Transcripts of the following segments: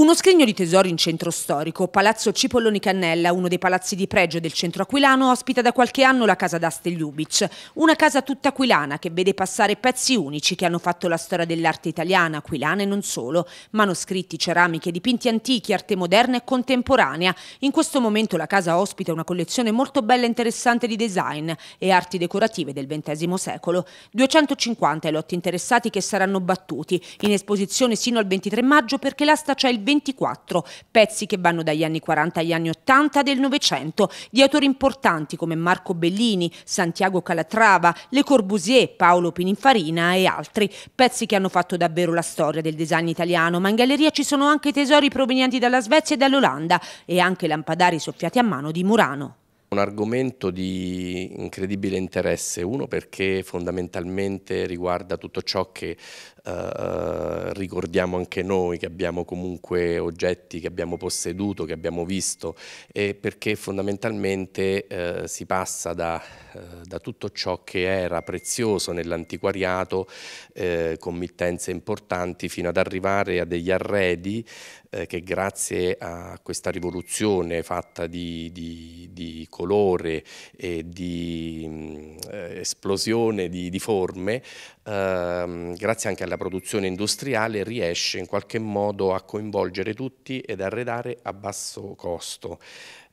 Uno scrigno di tesori in centro storico, Palazzo Cipolloni Cannella, uno dei palazzi di pregio del centro aquilano, ospita da qualche anno la casa d'Aste Ljubic, una casa tutta aquilana che vede passare pezzi unici che hanno fatto la storia dell'arte italiana, aquilana e non solo, manoscritti, ceramiche, dipinti antichi, arte moderna e contemporanea. In questo momento la casa ospita una collezione molto bella e interessante di design e arti decorative del XX secolo, 250 i lotti interessati che saranno battuti, in esposizione sino al 23 maggio perché l'asta c'è il 24, pezzi che vanno dagli anni 40 agli anni 80 del Novecento, di autori importanti come Marco Bellini, Santiago Calatrava, Le Corbusier, Paolo Pininfarina e altri, pezzi che hanno fatto davvero la storia del design italiano, ma in galleria ci sono anche tesori provenienti dalla Svezia e dall'Olanda e anche lampadari soffiati a mano di Murano. Un argomento di incredibile interesse, uno perché fondamentalmente riguarda tutto ciò che eh, eh, ricordiamo anche noi, che abbiamo comunque oggetti che abbiamo posseduto, che abbiamo visto e perché fondamentalmente eh, si passa da, eh, da, tutto ciò che era prezioso nell'antiquariato, eh, committenze importanti, fino ad arrivare a degli arredi eh, che grazie a questa rivoluzione fatta di, di, di colore e di mm, eh, esplosione di, di forme, eh, grazie anche alla produzione industriale, riesce in qualche modo a coinvolgere tutti ed arredare a basso costo.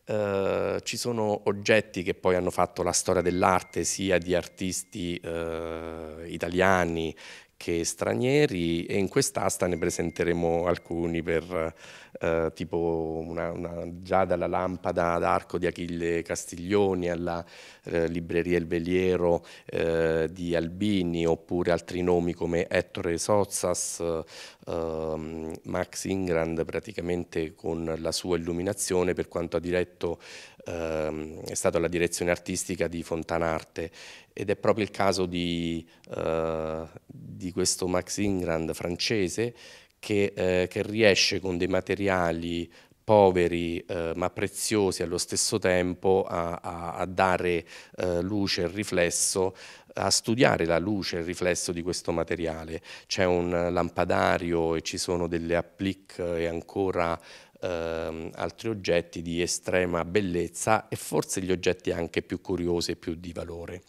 Uh, ci sono oggetti che poi hanno fatto la storia dell'arte sia di artisti uh, italiani che stranieri e in quest'asta ne presenteremo alcuni per eh, tipo una, una, già dalla lampada d'arco di Achille Castiglioni alla eh, libreria Il Veliero eh, di Albini oppure altri nomi come Ettore Sozzas, ehm, Max Ingrand praticamente con la sua illuminazione per quanto ha diretto ehm, è stato la direzione artistica di Fontanarte ed è proprio il caso di, di eh, di questo Max Ingrand francese che, eh, che riesce con dei materiali poveri eh, ma preziosi allo stesso tempo a, a, a dare eh, luce e riflesso a studiare la luce e il riflesso di questo materiale. C'è un lampadario e ci sono delle applique e ancora ehm, altri oggetti di estrema bellezza e forse gli oggetti anche più curiosi e più di valore.